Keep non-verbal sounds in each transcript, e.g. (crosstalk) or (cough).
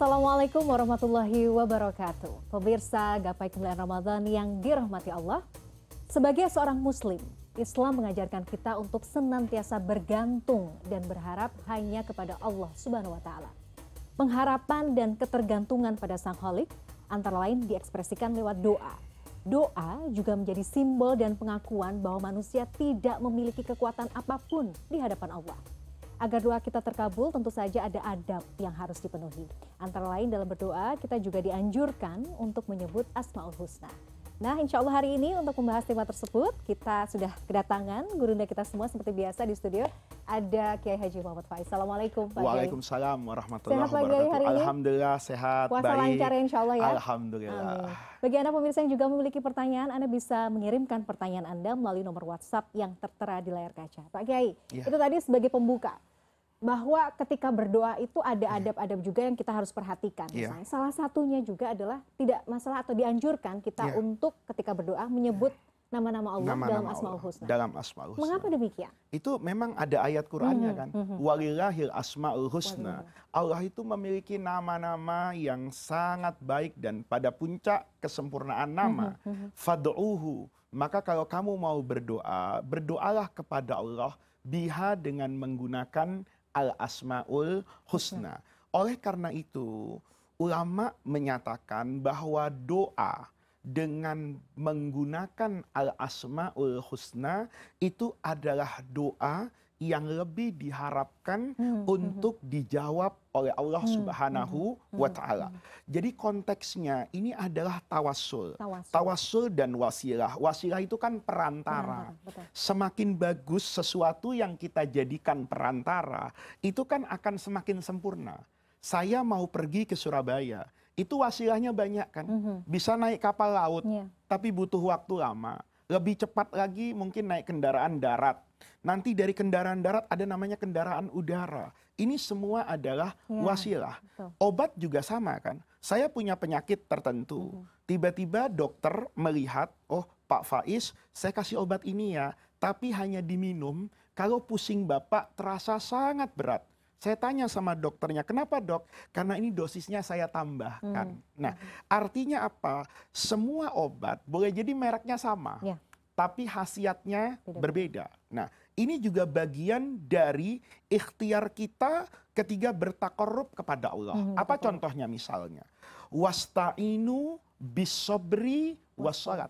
Assalamualaikum warahmatullahi wabarakatuh. Pemirsa Gapai Kemuliaan Ramadan yang dirahmati Allah. Sebagai seorang muslim, Islam mengajarkan kita untuk senantiasa bergantung dan berharap hanya kepada Allah Subhanahu wa taala. Pengharapan dan ketergantungan pada Sang Khalik antara lain diekspresikan lewat doa. Doa juga menjadi simbol dan pengakuan bahwa manusia tidak memiliki kekuatan apapun di hadapan Allah Agar doa kita terkabul, tentu saja ada adab yang harus dipenuhi. Antara lain dalam berdoa, kita juga dianjurkan untuk menyebut Asma'ul Husna. Nah, insya Allah hari ini untuk membahas tema tersebut, kita sudah kedatangan gurunda kita semua seperti biasa di studio. Ada Kiai Haji Muhammad Faiz. Assalamualaikum Pak Waalaikumsalam warahmatullahi sehat, wabarakatuh. Hari ini? Alhamdulillah sehat, Puasa baik. lancar ya, insya Allah ya. Alhamdulillah. Amin. Bagi Anda pemirsa yang juga memiliki pertanyaan, Anda bisa mengirimkan pertanyaan Anda melalui nomor WhatsApp yang tertera di layar kaca. Pak Kiai, ya. itu tadi sebagai pembuka bahwa ketika berdoa itu ada iya. adab-adab juga yang kita harus perhatikan. Iya. Misalnya, salah satunya juga adalah tidak masalah atau dianjurkan kita yeah. untuk ketika berdoa menyebut iya. nama-nama Allah nama -nama dalam Asmaul Husna. Dalam Asmaul Husna. Mengapa demikian? Itu memang ada ayat Qur'annya hmm, kan. Hmm. Walillahil Asmaul Husna. Allah itu memiliki nama-nama yang sangat baik dan pada puncak kesempurnaan nama. Mm hmm. Fad'uhu. Maka kalau kamu mau berdoa, berdoalah kepada Allah biha dengan menggunakan al asmaul husna. Oleh karena itu, ulama menyatakan bahwa doa dengan menggunakan al asmaul husna itu adalah doa yang lebih diharapkan hmm, hmm, hmm. untuk dijawab oleh Allah Subhanahu wa Ta'ala. Jadi, konteksnya ini adalah tawasul, tawasul dan wasilah. Wasilah itu kan perantara. semakin bagus sesuatu yang kita jadikan perantara, itu kan akan semakin sempurna. Saya mau pergi ke Surabaya, itu wasilahnya banyak kan, bisa naik kapal laut, yeah. tapi butuh waktu lama. Lebih cepat lagi mungkin naik kendaraan darat Nanti dari kendaraan darat ada namanya kendaraan udara. Ini semua adalah ya, wasilah. Betul. Obat juga sama kan. Saya punya penyakit tertentu. Tiba-tiba hmm. dokter melihat, oh Pak Faiz, saya kasih obat ini ya. Tapi hanya diminum kalau pusing Bapak terasa sangat berat. Saya tanya sama dokternya, kenapa dok? Karena ini dosisnya saya tambahkan. Hmm. Nah, artinya apa? Semua obat boleh jadi mereknya sama. Yeah tapi khasiatnya berbeda. Nah, ini juga bagian dari ikhtiar kita ketika bertakorup kepada Allah. Hmm, Apa betul. contohnya misalnya? Wasta'inu bisobri wasolat.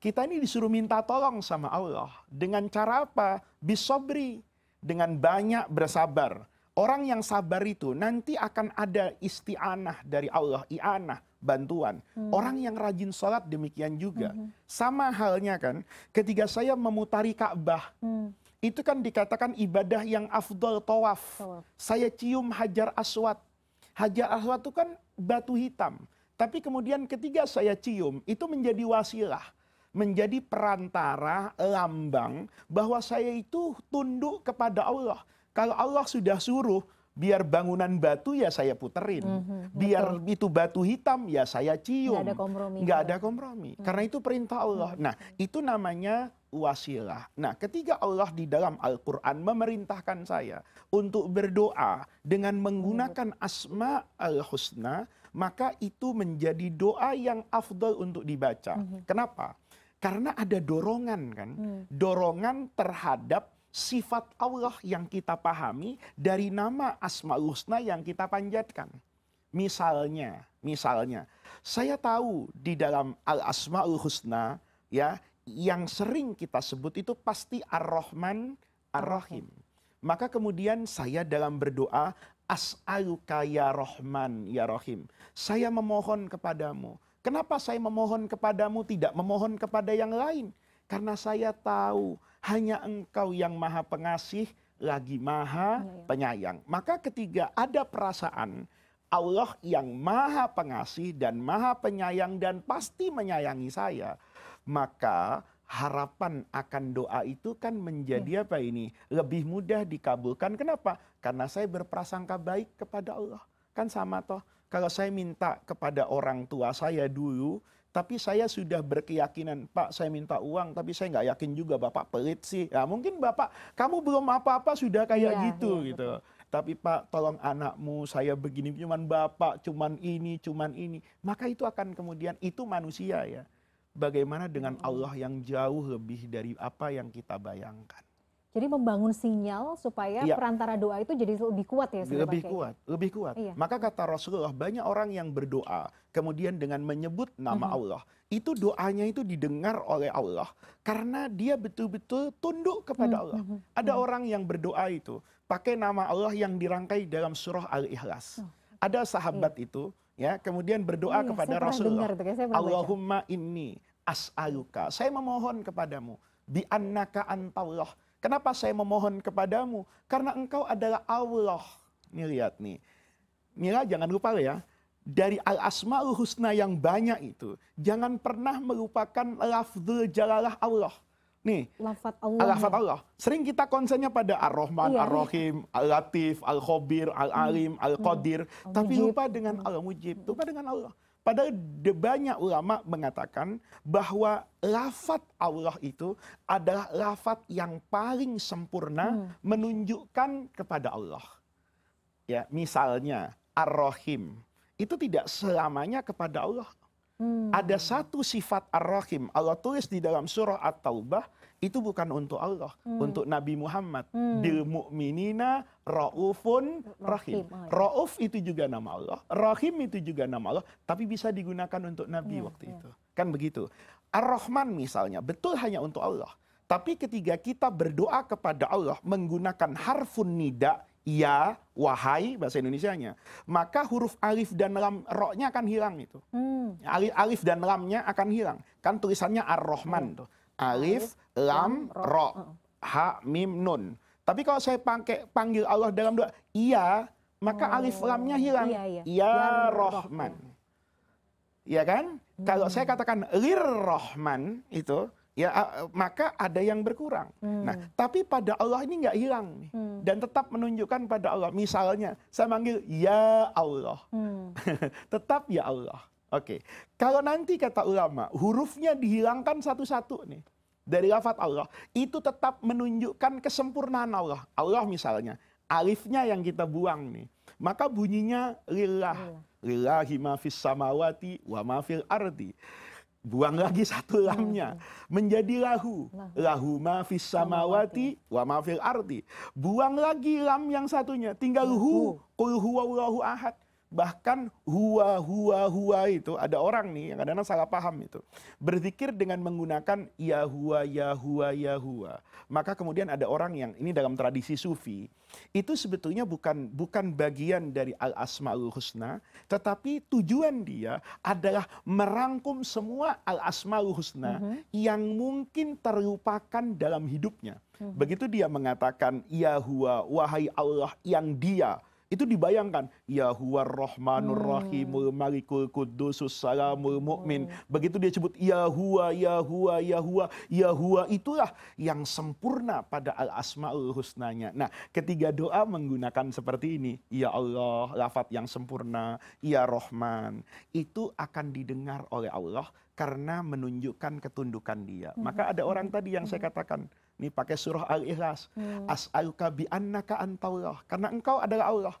Kita ini disuruh minta tolong sama Allah. Dengan cara apa? Bisobri. Dengan banyak bersabar. Orang yang sabar itu nanti akan ada isti'anah dari Allah. I'anah bantuan. Hmm. Orang yang rajin sholat demikian juga. Hmm. Sama halnya kan, ketika saya memutari Ka'bah, hmm. itu kan dikatakan ibadah yang afdol tawaf. tawaf. Saya cium hajar aswad. Hajar aswad itu kan batu hitam. Tapi kemudian ketika saya cium, itu menjadi wasilah. Menjadi perantara, lambang bahwa saya itu tunduk kepada Allah. Kalau Allah sudah suruh, biar bangunan batu ya saya puterin, mm -hmm, biar betul. itu batu hitam ya saya cium, nggak ada kompromi, nggak ada kompromi. Mm. karena itu perintah Allah. Nah itu namanya wasilah. Nah ketika Allah di dalam Al-Quran memerintahkan saya untuk berdoa dengan menggunakan mhm. asma al-husna, maka itu menjadi doa yang afdol untuk dibaca. Mm -hmm. Kenapa? Karena ada dorongan kan, mm. dorongan terhadap sifat Allah yang kita pahami dari nama Asma'ul Husna yang kita panjatkan. Misalnya, misalnya, saya tahu di dalam Al Asmaul Husna ya yang sering kita sebut itu pasti Ar-Rahman Ar-Rahim. Maka kemudian saya dalam berdoa as'aluka ya Rahman ya Rahim. Saya memohon kepadamu. Kenapa saya memohon kepadamu tidak memohon kepada yang lain? Karena saya tahu hanya engkau yang maha pengasih lagi maha iya, iya. penyayang. Maka ketiga ada perasaan Allah yang maha pengasih dan maha penyayang dan pasti menyayangi saya. Maka harapan akan doa itu kan menjadi iya. apa ini? Lebih mudah dikabulkan. Kenapa? Karena saya berprasangka baik kepada Allah. Kan sama toh. Kalau saya minta kepada orang tua saya dulu, tapi saya sudah berkeyakinan, Pak saya minta uang, tapi saya nggak yakin juga Bapak pelit sih. Ya mungkin Bapak, kamu belum apa-apa sudah kayak iya, gitu iya, gitu. Tapi Pak tolong anakmu, saya begini, cuman Bapak, cuman ini, cuman ini. Maka itu akan kemudian, itu manusia ya. Bagaimana dengan hmm. Allah yang jauh lebih dari apa yang kita bayangkan. Jadi membangun sinyal supaya ya. perantara doa itu jadi lebih kuat ya. Lebih kuat, lebih kuat. Iya. Maka kata Rasulullah banyak orang yang berdoa kemudian dengan menyebut nama mm -hmm. Allah itu doanya itu didengar oleh Allah karena dia betul-betul tunduk kepada mm -hmm. Allah. Mhm, Ada mm -hmm. orang yang berdoa itu pakai nama Allah yang dirangkai dalam surah Al Ikhlas. Oh. Ada sahabat iya. itu ya kemudian berdoa iya, kepada Rasulullah. Dengar, saya Allahumma baca. inni as'aluka. Saya memohon kepadamu bi annaka antallah Kenapa saya memohon kepadamu? Karena engkau adalah Allah. Nih lihat nih. Mila jangan lupa ya. Dari al-asma'ul husna yang banyak itu. Jangan pernah melupakan lafzul jalalah Allah. Nih, lafat Allah. Lafat Allah. Sering kita konsennya pada Ar-Rahman, iya. Ar-Rahim, Al-Latif, Al-Khobir, Al-Alim, mm-hmm. Al-Qadir. Hmm. tapi lupa dengan mm-hmm. Al-Mujib, lupa dengan Allah. Padahal banyak ulama mengatakan bahwa lafat Allah itu adalah lafat yang paling sempurna hmm. menunjukkan kepada Allah. Ya, misalnya Ar-Rahim itu tidak selamanya kepada Allah Hmm. Ada satu sifat Ar-Rahim Allah tulis di dalam surah At-Taubah itu bukan untuk Allah, hmm. untuk Nabi Muhammad. Hmm. Bil mu'minina raufun rahim. Oh, iya. Rauf itu juga nama Allah, rahim itu juga nama Allah, tapi bisa digunakan untuk Nabi ya, waktu ya. itu. Kan begitu. Ar-Rahman misalnya, betul hanya untuk Allah. Tapi ketika kita berdoa kepada Allah menggunakan harfun nida, ya wahai bahasa Indonesianya. Maka huruf alif dan lam roknya akan hilang itu. Hmm. Alif, alif dan lamnya akan hilang. Kan tulisannya Ar-Rahman hmm. tuh. Alif, lam, ro, hmm. ha, mim, nun. Tapi kalau saya pakai panggil Allah dalam doa, iya, maka oh. alif lamnya hilang. Iya, iya. Ya, ya Rahman. Iya kan? Hmm. Kalau saya katakan lir Rahman itu, ya maka ada yang berkurang. Hmm. Nah, tapi pada Allah ini nggak hilang nih. Hmm. dan tetap menunjukkan pada Allah. Misalnya saya manggil ya Allah, hmm. (laughs) tetap ya Allah. Oke, kalau nanti kata ulama hurufnya dihilangkan satu-satu nih dari Lafat Allah itu tetap menunjukkan kesempurnaan Allah. Allah misalnya alifnya yang kita buang nih, maka bunyinya lillah. Iya. Lillahi ma fis samawati wa ma fil ardi buang lagi satu lamnya menjadi lahu lahu fis samawati wa fil ardi buang lagi lam yang satunya tinggal hu qul huwallahu ahad Bahkan huwa huwa huwa itu ada orang nih yang kadang-kadang salah paham itu. Berzikir dengan menggunakan ya huwa ya huwa ya huwa. Maka kemudian ada orang yang ini dalam tradisi sufi itu sebetulnya bukan bukan bagian dari al asmaul husna, tetapi tujuan dia adalah merangkum semua al asmaul husna mm -hmm. yang mungkin terlupakan dalam hidupnya. Mm -hmm. Begitu dia mengatakan ya huwa wahai Allah yang dia itu dibayangkan. Ya huwar rahmanur hmm. rahimul malikul kudusus salamul hmm. mu'min. Begitu dia sebut ya huwa, ya huwa, ya huwa, ya huwa itulah yang sempurna pada al-asma'ul husnanya. Nah ketiga doa menggunakan seperti ini. Ya Allah, lafat yang sempurna. Ya Rahman. Itu akan didengar oleh Allah karena menunjukkan ketundukan dia. Maka hmm. ada orang tadi yang saya katakan ini pakai surah Al-Ikhlas. Hmm. As'aluka bi'annaka antaullah. Karena engkau adalah Allah.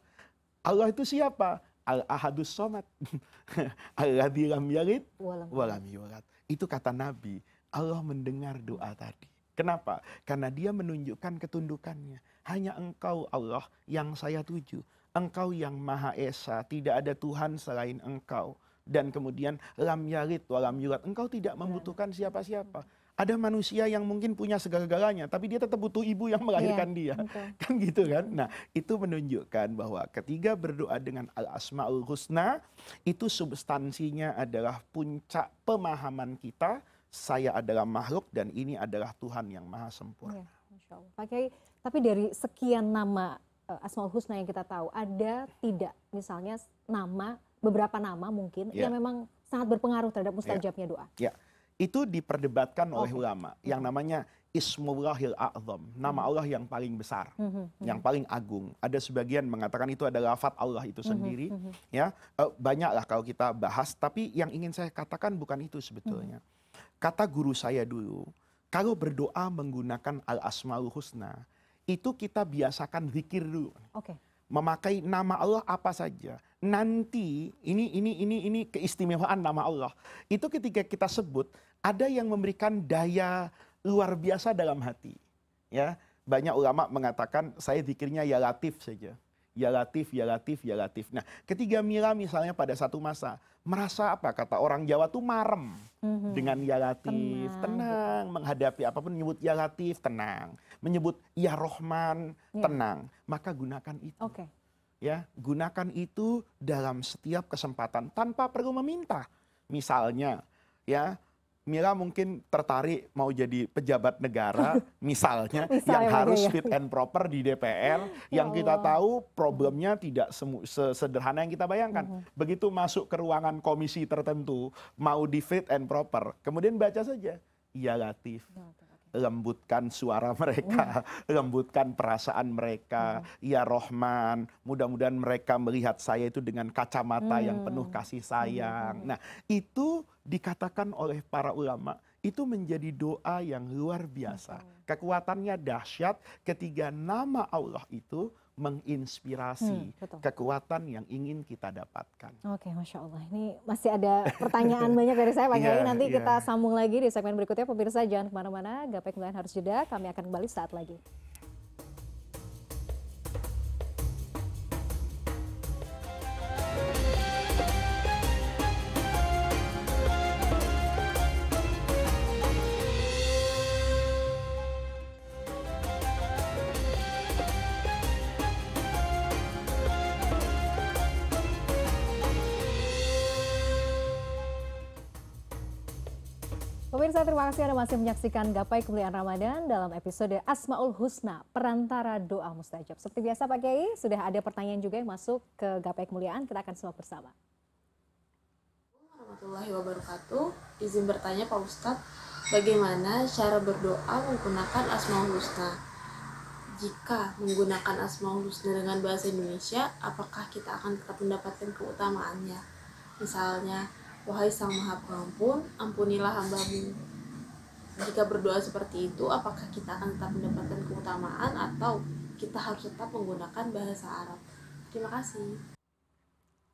Allah itu siapa? Al-ahadus somad. (laughs) al lam yalid walam yulad. Itu kata Nabi. Allah mendengar doa tadi. Kenapa? Karena dia menunjukkan ketundukannya. Hanya engkau Allah yang saya tuju. Engkau yang Maha Esa. Tidak ada Tuhan selain engkau. Dan kemudian lam yalid walam yulad. Engkau tidak iya. membutuhkan siapa-siapa ada manusia yang mungkin punya segala-galanya tapi dia tetap butuh ibu yang iya, melahirkan ya, dia betul. (laughs) kan gitu kan nah itu menunjukkan bahwa ketiga berdoa dengan al asmaul husna itu substansinya adalah puncak pemahaman kita saya adalah makhluk dan ini adalah Tuhan yang maha sempurna ya, Masya Allah. Pak Kiai tapi dari sekian nama eh, asmaul husna yang kita tahu ada tidak misalnya nama beberapa nama mungkin ya. yang memang sangat berpengaruh terhadap iya. mustajabnya ya. doa ya itu diperdebatkan oh. oleh ulama yang namanya Ismullahil A'zam, nama hmm. Allah yang paling besar, hmm, hmm, yang paling agung. Ada sebagian mengatakan itu adalah lafat Allah itu sendiri, ya. Eh, banyaklah kalau kita bahas, tapi yang ingin saya katakan bukan itu sebetulnya. Kata guru saya dulu, kalau berdoa menggunakan al-asmaul husna, itu kita biasakan zikir dulu. Okay memakai nama Allah apa saja. Nanti ini ini ini ini keistimewaan nama Allah. Itu ketika kita sebut ada yang memberikan daya luar biasa dalam hati. Ya, banyak ulama mengatakan saya zikirnya ya latif saja. Ya latif, ya latif, ya latif. Nah, ketiga mila misalnya pada satu masa merasa apa kata orang Jawa tuh marem mm-hmm. dengan ya latif, tenang, tenang menghadapi apapun menyebut ya latif, tenang, menyebut ya rohman, yeah. tenang. Maka gunakan itu. Okay. Ya, gunakan itu dalam setiap kesempatan tanpa perlu meminta. Misalnya, ya Mila mungkin tertarik mau jadi pejabat negara (laughs) misalnya yang ya, harus ya. fit and proper di DPR (laughs) ya yang kita tahu problemnya tidak sederhana yang kita bayangkan. Mhm. Begitu masuk ke ruangan komisi tertentu mau di fit and proper, kemudian baca saja ya Latif iya, lembutkan suara mereka, mm. (laughs) lembutkan perasaan mereka. Mm. Ya Rohman, mudah-mudahan mereka melihat saya itu dengan kacamata mm. yang hmm. penuh kasih sayang. Iya, nah, itu dikatakan oleh para ulama itu menjadi doa yang luar biasa. Kekuatannya dahsyat ketiga nama Allah itu menginspirasi hmm, kekuatan yang ingin kita dapatkan. Oke, masya Allah. Ini masih ada pertanyaan banyak dari saya, Pak (laughs) iya, Kiai. yeah, Nanti yeah. kita iya. sambung lagi di segmen berikutnya, pemirsa. Jangan kemana-mana. Gapai kemuliaan harus jeda. Kami akan kembali saat lagi. terima kasih Anda masih menyaksikan Gapai Kemuliaan Ramadan dalam episode Asmaul Husna, perantara doa mustajab. Seperti biasa Pak Kiai, sudah ada pertanyaan juga yang masuk ke Gapai Kemuliaan, kita akan simak bersama. warahmatullahi wabarakatuh. Izin bertanya Pak Ustadz, bagaimana cara berdoa menggunakan Asmaul Husna? Jika menggunakan Asmaul Husna dengan bahasa Indonesia, apakah kita akan tetap mendapatkan keutamaannya? Misalnya, Wahai Sang Maha Pengampun, ampunilah hambamu jika berdoa seperti itu apakah kita akan tetap mendapatkan keutamaan atau kita harus tetap menggunakan bahasa Arab terima kasih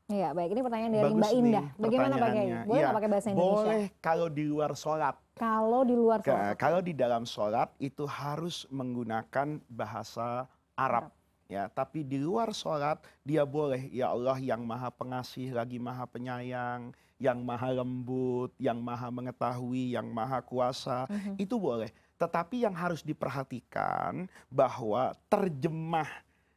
Ya baik ini pertanyaan dari Bagus Mbak Indah. Bagaimana Pak Boleh ya, pakai bahasa Indonesia? Boleh kalau di luar sholat. Kalau di luar sholat. Kalau di dalam sholat itu harus menggunakan bahasa Arab. Arab. Ya, tapi di luar sholat dia boleh ya Allah yang maha pengasih lagi maha penyayang yang maha lembut, yang maha mengetahui, yang maha kuasa, mm-hmm. itu boleh. Tetapi yang harus diperhatikan bahwa terjemah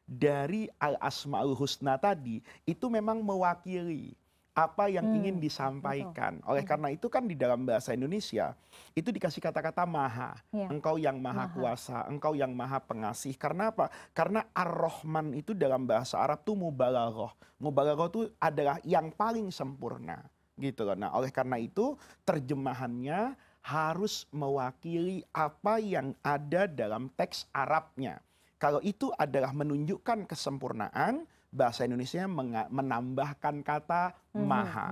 dari al-asma'ul husna tadi itu memang mewakili apa yang hmm, ingin disampaikan. Betul. Oleh mm-hmm. karena itu kan di dalam bahasa Indonesia itu dikasih kata-kata maha. Ya. Engkau yang maha, maha kuasa, engkau yang maha pengasih. Karena apa? Karena Ar-Rahman itu dalam bahasa Arab itu mubalaghah. Mubalaghah itu adalah yang paling sempurna gitu loh. Kan. Nah, oleh karena itu terjemahannya harus mewakili apa yang ada dalam teks Arabnya. Kalau itu adalah menunjukkan kesempurnaan, bahasa Indonesia menambahkan kata mhm, mhm, maha.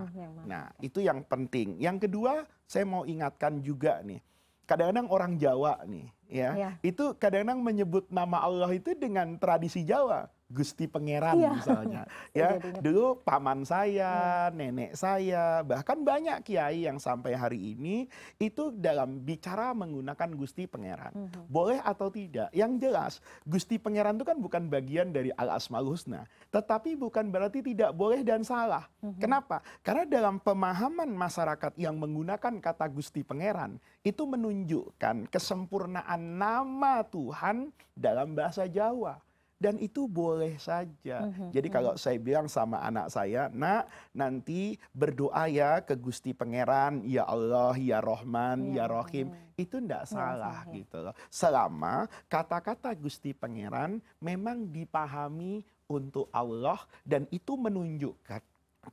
nah, itu yang penting. Yang kedua, saya mau ingatkan juga nih. Kadang-kadang orang Jawa nih, ya, ya. itu kadang-kadang menyebut nama Allah itu dengan tradisi Jawa gusti pangeran iya. misalnya (laughs) iya, ya iya, dulu paman saya nenek saya bahkan banyak kiai yang sampai hari ini itu dalam bicara menggunakan gusti pangeran mhm. boleh atau tidak yang jelas gusti pangeran itu kan bukan bagian dari al asmaul husna tetapi bukan berarti tidak boleh dan salah mhm. kenapa karena dalam pemahaman masyarakat yang menggunakan kata gusti pangeran itu menunjukkan kesempurnaan nama Tuhan dalam bahasa Jawa dan itu boleh saja. Mm-hmm, Jadi kalau mm-hmm. saya bilang sama anak saya, nak nanti berdoa ya ke Gusti Pangeran, ya Allah, ya Rahman, ya, ya Rohim, Yeah. itu tidak salah ya. gitu loh. Selama kata-kata Gusti Pangeran memang dipahami untuk Allah dan itu menunjukkan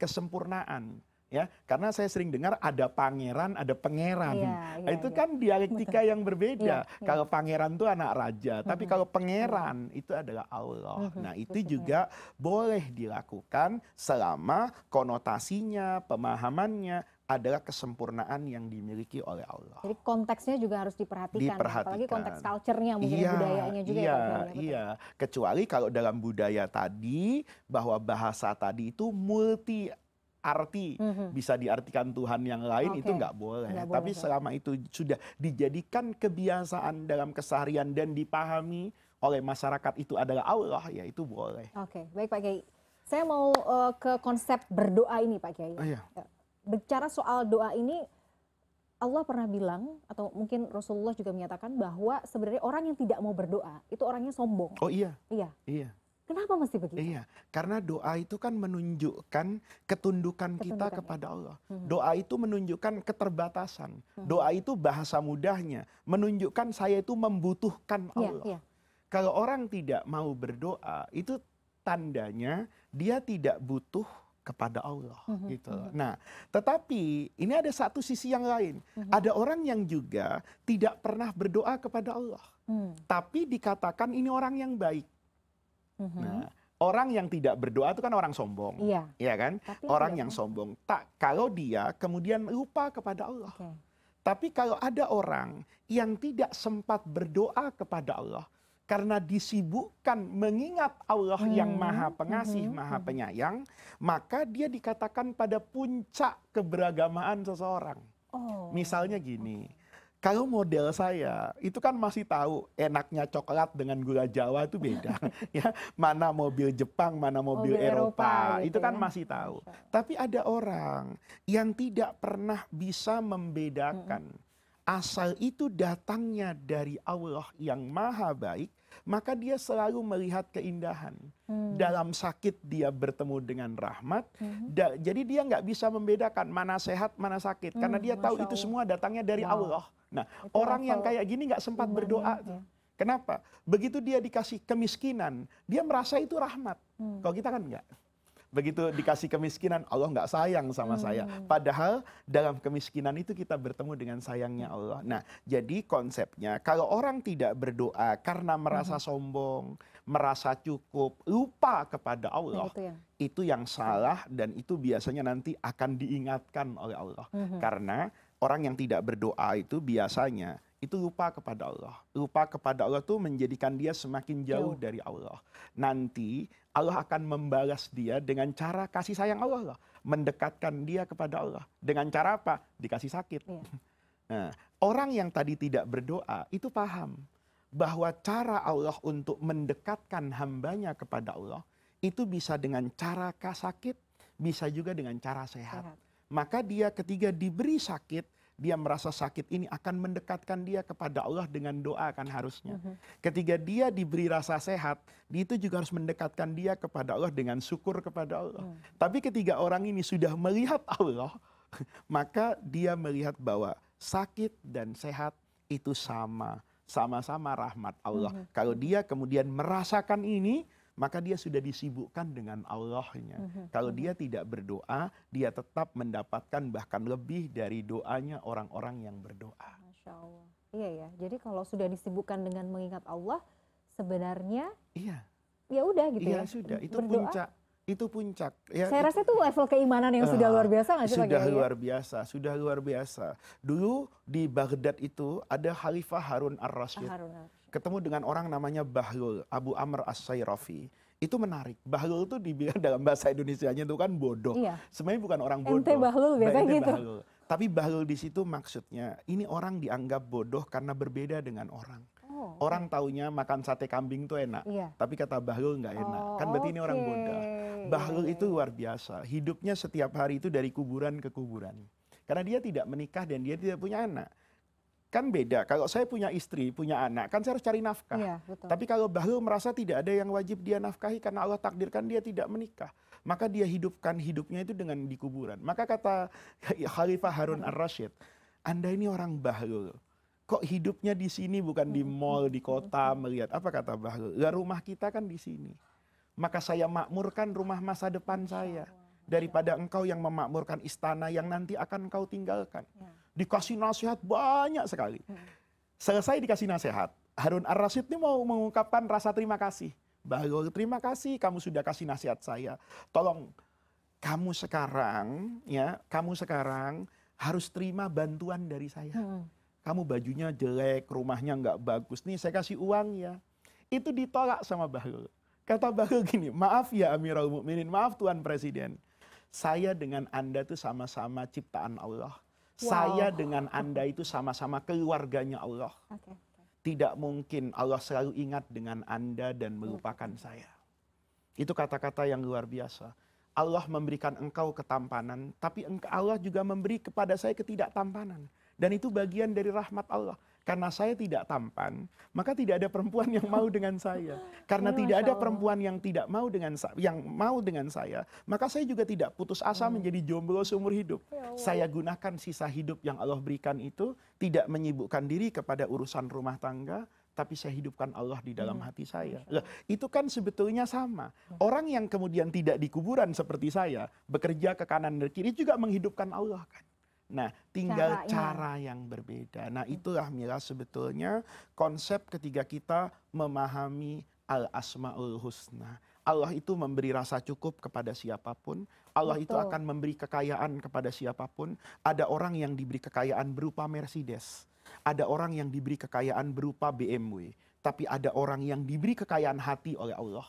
kesempurnaan ya karena saya sering dengar ada pangeran ada pangeran iya, iya, itu iya. kan dialektika yang berbeda kalau pangeran itu anak raja tapi kalau pangeran itu adalah Allah nah itu juga boleh dilakukan selama konotasinya pemahamannya adalah kesempurnaan yang dimiliki oleh Allah. Jadi konteksnya juga harus diperhatikan, diperhatikan. apalagi konteks culture-nya mungkin iya, budayanya juga ya, iya, ya. iya. Kecuali kalau dalam budaya tadi bahwa bahasa tadi itu multi arti mhm. bisa diartikan Tuhan yang lain itu nggak boleh tapi selama itu sudah dijadikan kebiasaan dalam keseharian dan dipahami oleh masyarakat itu adalah Allah ya itu boleh oke baik pak Kiai saya mau uh, ke konsep berdoa ini pak Kiai oh, iya. Ya, bicara soal doa ini Allah pernah bilang atau mungkin Rasulullah juga menyatakan bahwa sebenarnya orang yang tidak mau berdoa itu orangnya sombong. Oh iya. Iya. Iya. Kenapa mesti begitu? Iya, karena doa itu kan menunjukkan ketundukan, ketundukan kita kepada Allah. Hmm. Doa itu menunjukkan keterbatasan. Hmm. Doa itu bahasa mudahnya menunjukkan saya itu membutuhkan iya, Allah. Ya, ya. Kalau orang tidak mau berdoa, itu tandanya dia tidak butuh kepada Allah mm-hmm. gitu. Nah, tetapi ini ada satu sisi yang lain. Mm-hmm. Ada orang yang juga tidak pernah berdoa kepada Allah. Mm. Tapi dikatakan ini orang yang baik. Nah, mm-hmm. orang yang tidak berdoa itu kan orang sombong. Iya. ya kan? Tapi orang iya yang kan? sombong. Tak kalau dia kemudian lupa kepada Allah. Okay. Tapi kalau ada orang yang tidak sempat berdoa kepada Allah karena disibukkan mengingat Allah hmm. yang Maha Pengasih, hmm. Maha hmm. Penyayang, maka dia dikatakan pada puncak keberagamaan seseorang. Oh. Misalnya gini. Okay kalau model saya itu kan masih tahu enaknya coklat dengan gula jawa itu beda (laughs) ya mana mobil Jepang mana mobil, mobil Eropa, Eropa gitu itu kan ya? masih tahu tapi ada orang yang tidak pernah bisa membedakan hmm asal itu datangnya dari Allah yang maha baik, maka dia selalu melihat keindahan. Hmm. Dalam sakit dia bertemu dengan rahmat. Hmm. Da, jadi dia nggak bisa membedakan mana sehat mana sakit, hmm, karena dia tahu Allah. itu semua datangnya dari wow. Ya. Allah. Nah, itu orang yang kayak gini nggak sempat berdoa. Ya. Kenapa? Begitu dia dikasih kemiskinan, dia merasa itu rahmat. Hmm. Kalau kita kan nggak begitu dikasih kemiskinan Allah nggak sayang sama saya hmm. padahal dalam kemiskinan itu kita bertemu dengan sayangnya Allah nah jadi konsepnya kalau orang tidak berdoa karena merasa hmm. sombong merasa cukup lupa kepada Allah ya, itu, ya. itu yang salah dan itu biasanya nanti akan diingatkan oleh Allah hmm. karena orang yang tidak berdoa itu biasanya itu lupa kepada Allah. Lupa kepada Allah itu menjadikan dia semakin jauh, jauh dari Allah. Nanti Allah akan membalas dia dengan cara kasih sayang Allah Lah. Mendekatkan dia kepada Allah. Dengan cara apa? Dikasih sakit. Ya. (laughs) Nah, orang yang tadi tidak berdoa itu paham bahwa cara Allah untuk mendekatkan hambanya kepada Allah itu bisa dengan cara sakit, bisa juga dengan cara sehat. sehat. Maka dia ketiga diberi sakit, dia merasa sakit ini akan mendekatkan dia kepada Allah dengan doa kan harusnya. Mhm. Ketika dia diberi rasa sehat, dia itu juga harus mendekatkan dia kepada Allah dengan syukur kepada Allah. Hmm. Tapi ketika orang ini sudah melihat Allah, (laughs) maka dia melihat bahwa sakit dan sehat itu sama, sama-sama rahmat Allah. Hmm. Kalau dia kemudian merasakan ini, maka dia sudah disibukkan dengan Allahnya. Mhm, mhm. Kalau dia tidak berdoa, dia tetap mendapatkan bahkan lebih dari doanya orang-orang yang berdoa. Masya Allah. Iya ya. Jadi kalau sudah disibukkan dengan mengingat Allah, sebenarnya iya. Ya udah gitu iya, ya. sudah. Itu berdoa, puncak itu puncak. Ya, Saya itu, rasa itu level keimanan yang uh, sudah ah, luar biasa nggak sih? Sudah ya? luar ya? biasa, sudah luar biasa. Dulu di Baghdad itu ada Khalifah Harun Ar-Rasyid. Ar ah, ketemu dengan orang namanya Bahlul Abu Amr as sairafi Itu menarik. Bahlul itu dibilang (laughs) dalam bahasa Indonesianya itu kan bodoh. Iya. Sebenarnya bukan orang bodoh. Nah, ente Bahlul biasanya gitu. Bahlul. Tapi Bahlul di situ maksudnya ini orang dianggap bodoh karena berbeda dengan orang. Oh, orang okay. taunya makan sate kambing tuh enak, iya. tapi kata Bahlul nggak enak. Oh, kan berarti okay. ini orang bodoh. Bahlul itu luar biasa. Hidupnya setiap hari itu dari kuburan ke kuburan. Karena dia tidak menikah dan dia tidak punya anak kan beda kalau saya punya istri punya anak kan saya harus cari nafkah iya, tapi kalau bahlul merasa tidak ada yang wajib dia nafkahi karena Allah takdirkan dia tidak menikah maka dia hidupkan hidupnya itu dengan di kuburan maka kata (laughs) Khalifah Harun Al Rashid anda ini orang bahlul kok hidupnya di sini bukan di mall di kota melihat apa kata bahlul ya rumah kita kan di sini maka saya makmurkan rumah masa depan saya daripada engkau yang memakmurkan istana yang nanti akan engkau tinggalkan. Ya. Dikasih nasihat banyak sekali. Hmm. Selesai dikasih nasihat, Harun Ar-Rasyid ini mau mengungkapkan rasa terima kasih. Bahwa terima kasih kamu sudah kasih nasihat saya. Tolong kamu sekarang ya, kamu sekarang harus terima bantuan dari saya. Hmm. Kamu bajunya jelek, rumahnya nggak bagus. Nih saya kasih uang ya. Itu ditolak sama Bahlul. Kata Bahlul gini, maaf ya Amirul Mukminin, maaf Tuan Presiden saya dengan anda itu sama-sama ciptaan Allah. Wow. Saya dengan anda itu sama-sama keluarganya Allah. Okay. Tidak mungkin Allah selalu ingat dengan anda dan melupakan hmm. saya. Itu kata-kata yang luar biasa. Allah memberikan engkau ketampanan, tapi Allah juga memberi kepada saya ketidaktampanan dan itu bagian dari rahmat Allah karena saya tidak tampan, maka tidak ada perempuan yang mau dengan saya. Karena ya, tidak ada perempuan yang tidak mau dengan yang mau dengan saya, maka saya juga tidak putus asa hmm. menjadi jomblo seumur hidup. Ya saya gunakan sisa hidup yang Allah berikan itu tidak menyibukkan diri kepada urusan rumah tangga, tapi saya hidupkan Allah di dalam hmm. hati saya. Loh, itu kan sebetulnya sama. Orang yang kemudian tidak dikuburan seperti saya, bekerja ke kanan dan kiri juga menghidupkan Allah kan nah tinggal cara yang berbeda nah itulah mila sebetulnya konsep ketika kita memahami al asmaul husna Allah itu memberi rasa cukup kepada siapapun. Allah Betul. itu akan memberi kekayaan kepada siapapun. Ada orang yang diberi kekayaan berupa Mercedes. Ada orang yang diberi kekayaan berupa BMW. Tapi ada orang yang diberi kekayaan hati oleh Allah.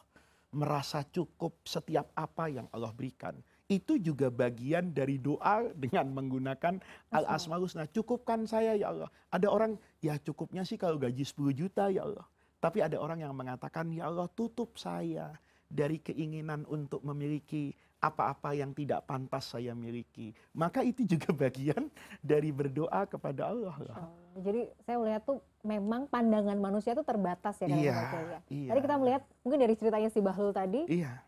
Merasa cukup setiap apa yang Allah berikan itu juga bagian dari doa dengan menggunakan al asmaul husna cukupkan saya ya Allah ada orang ya cukupnya sih kalau gaji 10 juta ya Allah tapi ada orang yang mengatakan ya Allah tutup saya dari keinginan untuk memiliki apa-apa yang tidak pantas saya miliki maka itu juga (laughs) bagian dari berdoa kepada Allah lah. Oh, jadi saya melihat tuh memang pandangan manusia itu terbatas ya iya, ya. Iya. Tadi kita melihat mungkin dari ceritanya si Bahlul tadi, iya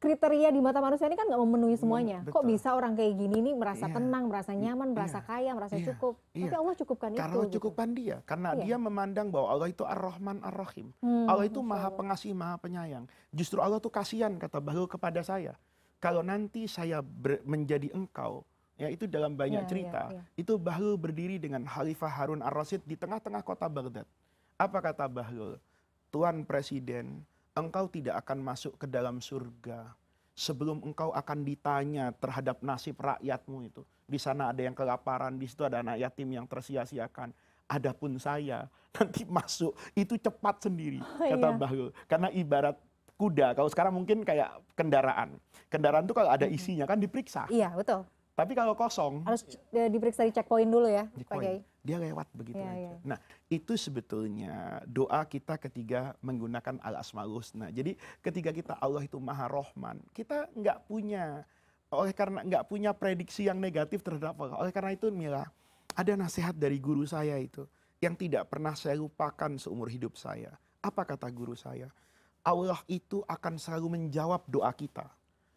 kriteria di mata manusia ini kan nggak memenuhi iya, semuanya. Betul. Kok bisa orang kayak gini nih merasa yeah. tenang, merasa nyaman, yeah. merasa iya, kaya, merasa yeah. cukup. Yeah. Tapi iya. Allah cukupkan Karena itu. Karena cukupkan gitu. dia. Karena yeah. dia memandang bahwa Allah itu Ar-Rahman Ar-Rahim. Hmm, Allah itu maha pengasih, maha penyayang. Justru Allah tuh kasihan kata bahwa kepada saya. Kalau nanti saya menjadi engkau, ya itu dalam banyak yeah, cerita, yeah, yeah. itu Bahlul berdiri dengan Khalifah Harun Ar-Rasyid di tengah-tengah kota Baghdad. Apa kata Bahlul? Tuan Presiden, engkau tidak akan masuk ke dalam surga sebelum engkau akan ditanya terhadap nasib rakyatmu itu. Di sana ada yang kelaparan, di situ ada anak yatim yang tersia-siakan. Adapun saya (laughs) nanti masuk itu cepat sendiri (laughs) oh, kata iya. Bahlul. Karena ibarat kuda, kalau sekarang mungkin kayak kendaraan. Kendaraan itu kalau ada isinya kan diperiksa. Iya, betul. Tapi kalau kosong harus ya, diperiksa di checkpoint dulu ya, Pak Dia lewat begitu ya, aja. Ya. Nah, itu sebetulnya doa kita ketika menggunakan al asmaul husna. Jadi ketika kita Allah itu Maha Rohman, kita nggak punya oleh karena nggak punya prediksi yang negatif terhadap Allah. Oleh karena itu Mila, ada nasihat dari guru saya itu yang tidak pernah saya lupakan seumur hidup saya. Apa kata guru saya? Allah itu akan selalu menjawab doa kita.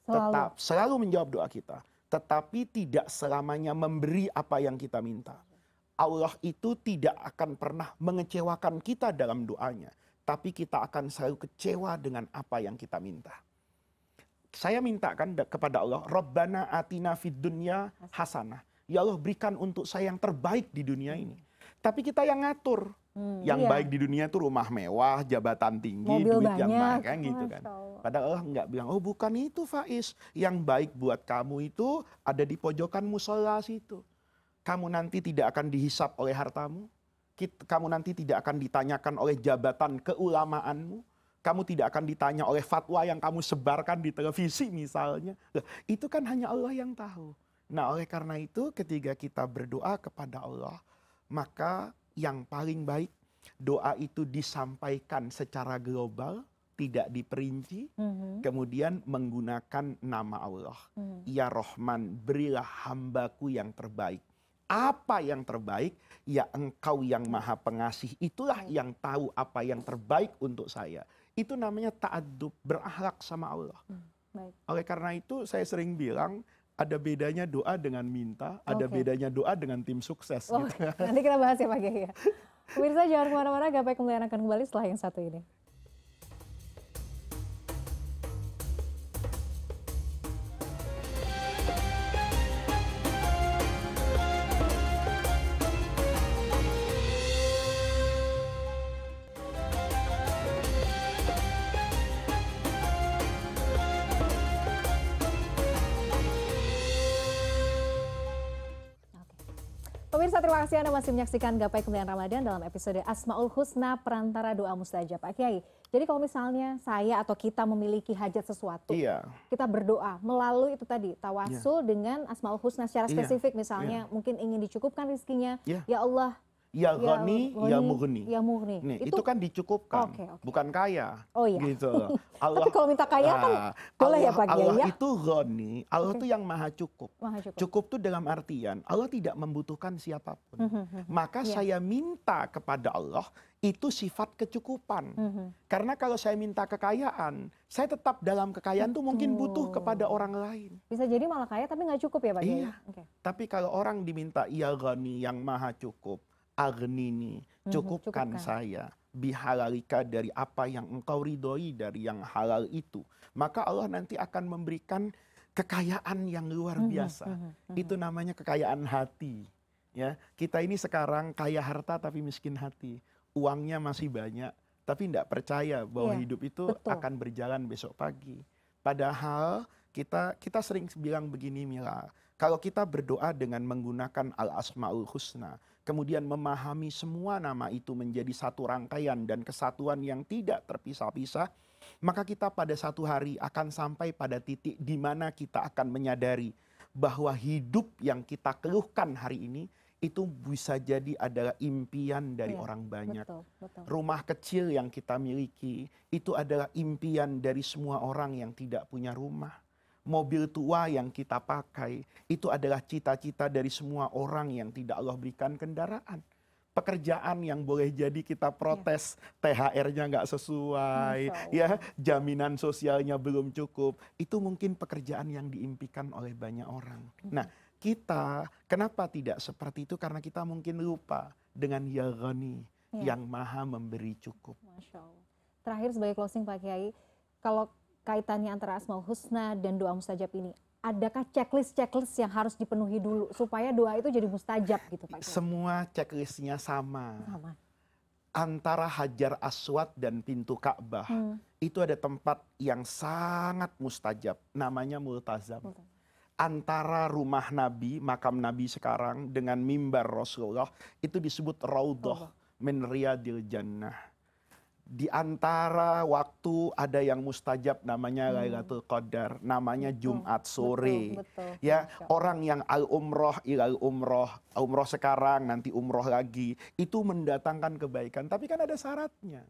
Selalu. Tetap selalu menjawab doa kita tetapi tidak selamanya memberi apa yang kita minta. Allah itu tidak akan pernah mengecewakan kita dalam doanya, tapi kita akan selalu kecewa dengan apa yang kita minta. Saya mintakan kepada Allah, Rabbana atina fid dunya hasanah. Ya Allah berikan untuk saya yang terbaik di dunia ini. Tapi kita yang ngatur. Hmm, yang iya. baik di dunia itu rumah mewah jabatan tinggi duit banyak. yang banyak kan gitu kan padahal Allah eh, nggak bilang oh bukan itu Faiz yang baik buat kamu itu ada di pojokan musola situ kamu nanti tidak akan dihisap oleh hartamu kamu nanti tidak akan ditanyakan oleh jabatan keulamaanmu kamu tidak akan ditanya oleh fatwa yang kamu sebarkan di televisi misalnya. Loh, itu kan hanya Allah yang tahu. Nah oleh karena itu ketika kita berdoa kepada Allah, maka yang paling baik doa itu disampaikan secara global tidak diperinci mm-hmm. kemudian menggunakan nama Allah mm-hmm. ya Rohman berilah hambaku yang terbaik apa yang terbaik ya engkau yang maha pengasih itulah iya. yang tahu apa yang terbaik untuk saya itu namanya ta'adub berahlak sama Allah mm, Baik. oleh karena itu saya sering bilang ada bedanya doa dengan minta, ada bedanya doa dengan tim sukses. Oh, gitu. Nanti kita bahas ya Pak Kiai. Pemirsa jangan kemana-mana, gapai kemuliaan akan kembali setelah yang satu ini. kasih Anda masih menyaksikan Gapai Kemuliaan Ramadan dalam episode Asmaul Husna Perantara Doa Mustajab. Pak ah, Kiai, jadi kalau misalnya saya atau kita memiliki hajat sesuatu, iya. kita berdoa melalui itu tadi, tawasul iya. dengan Asmaul Husna secara iya. spesifik misalnya, iya. mungkin ingin dicukupkan rizkinya, iya. ya Allah Ya, ya ghani ya mughni. Ya mughni. Nih, itu, itu kan dicukupkan, okay, okay. bukan kaya. Oh iya. Gitu. (laughs) Allah, Tapi kalau minta kaya kan nah, kan boleh ya Pak Allah ya? itu ghani, Allah okay. itu yang maha cukup. maha cukup. Cukup itu dalam artian Allah tidak membutuhkan siapapun. Mhm, mhm, mhm. Maka yeah. saya minta kepada Allah itu sifat kecukupan. Karena kalau saya minta kekayaan, saya tetap dalam kekayaan itu tuh mungkin butuh kepada orang lain. Bisa jadi malah kaya tapi nggak cukup ya Pak Iya. Okay. Tapi kalau orang diminta iya ghani yang maha cukup, agnini mhm, cukupkan saya bihalalika dari apa yang engkau ridhoi dari yang halal itu maka Allah nanti akan memberikan kekayaan yang luar mhm, biasa mhm, itu namanya kekayaan hati ya kita ini sekarang kaya harta tapi miskin hati uangnya masih banyak tapi tidak percaya bahwa ya, hidup itu betul. akan berjalan besok pagi padahal kita kita sering bilang begini Mila kalau kita berdoa dengan menggunakan al asmaul husna kemudian memahami semua nama itu menjadi satu rangkaian dan kesatuan yang tidak terpisah-pisah, maka kita pada satu hari akan sampai pada titik di mana kita akan menyadari bahwa hidup yang kita keluhkan hari ini itu bisa jadi adalah impian dari ya, orang banyak. Betul, betul. Rumah kecil yang kita miliki itu adalah impian dari semua orang yang tidak punya rumah mobil tua yang kita pakai itu adalah cita-cita dari semua orang yang tidak Allah berikan kendaraan. Pekerjaan yang boleh jadi kita protes, ya. THR-nya nggak sesuai, ya jaminan sosialnya belum cukup, itu mungkin pekerjaan yang diimpikan oleh banyak orang. Iya. Nah, kita kenapa tidak seperti itu? Karena kita mungkin lupa dengan Yagani iya. yang maha memberi cukup. Masya Allah. Terakhir sebagai closing Pak Kiai, kalau kaitannya antara Asmaul Husna dan doa mustajab ini? Adakah checklist-checklist yang harus dipenuhi dulu supaya doa itu jadi mustajab gitu Pak? Semua checklistnya sama. sama. Antara Hajar Aswad dan pintu Ka'bah hmm. itu ada tempat yang sangat mustajab namanya Multazam. Multazam antara rumah Nabi, makam Nabi sekarang dengan mimbar Rasulullah itu disebut raudhah min riyadil jannah di antara waktu ada yang mustajab namanya hmm. Lailatul Qadar, namanya Jumat sore. Betul, ya, betul, betul. ya, orang yang al umroh ilal umroh, umroh sekarang nanti umroh lagi, itu mendatangkan kebaikan. Tapi kan ada syaratnya.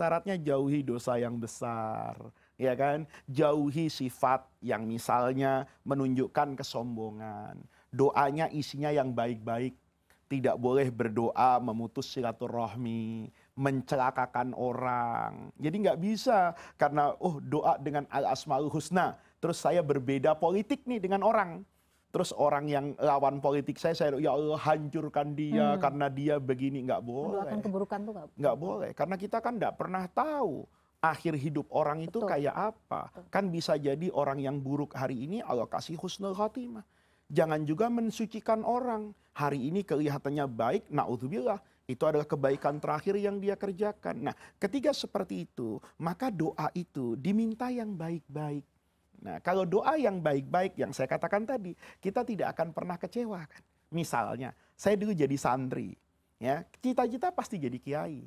Syaratnya jauhi dosa yang besar, ya kan? Jauhi sifat yang misalnya menunjukkan kesombongan. Doanya isinya yang baik-baik. Tidak boleh berdoa memutus silaturahmi mencelakakan orang. Jadi nggak bisa karena oh doa dengan al asmaul husna. Terus saya berbeda politik nih dengan orang. Terus orang yang lawan politik saya, saya ya Allah hancurkan dia hmm. karena dia begini nggak boleh. Doakan keburukan tuh nggak. Nggak boleh karena kita kan nggak pernah tahu akhir hidup orang itu Betul. kayak apa. Betul. Kan bisa jadi orang yang buruk hari ini Allah kasih husnul khatimah. Jangan juga mensucikan orang. Hari ini kelihatannya baik, naudzubillah itu adalah kebaikan terakhir yang dia kerjakan. Nah, ketika seperti itu, maka doa itu diminta yang baik-baik. Nah, kalau doa yang baik-baik yang saya katakan tadi, kita tidak akan pernah kecewa kan. Misalnya, saya dulu jadi santri, ya, cita-cita pasti jadi kiai.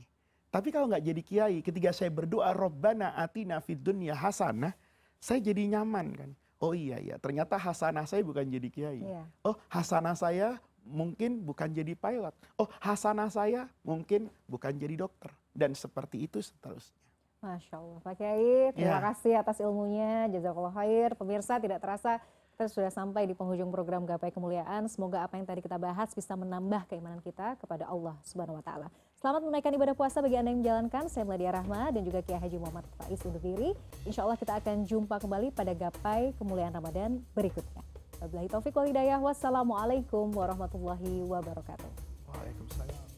Tapi kalau nggak jadi kiai, ketika saya berdoa Robbana atina fid dunya hasanah, saya jadi nyaman kan. Oh iya ya, ternyata hasanah saya bukan jadi kiai. Iya. Oh, hasanah saya mungkin bukan jadi pilot. Oh, hasanah saya mungkin bukan jadi dokter. Dan seperti itu seterusnya. Masya Allah. Pak Kiai, terima ya. kasih atas ilmunya. Jazakallah khair. Pemirsa tidak terasa kita sudah sampai di penghujung program Gapai Kemuliaan. Semoga apa yang tadi kita bahas bisa menambah keimanan kita kepada Allah Subhanahu wa taala. Selamat menaikkan ibadah puasa bagi Anda yang menjalankan. Saya Meladia Rahma dan juga Kiai Haji Muhammad Faiz undur diri. Insya Allah kita akan jumpa kembali pada Gapai Kemuliaan Ramadan berikutnya. Wabillahi taufiq hidayah. Wassalamualaikum warahmatullahi wabarakatuh. Waalaikumsalam.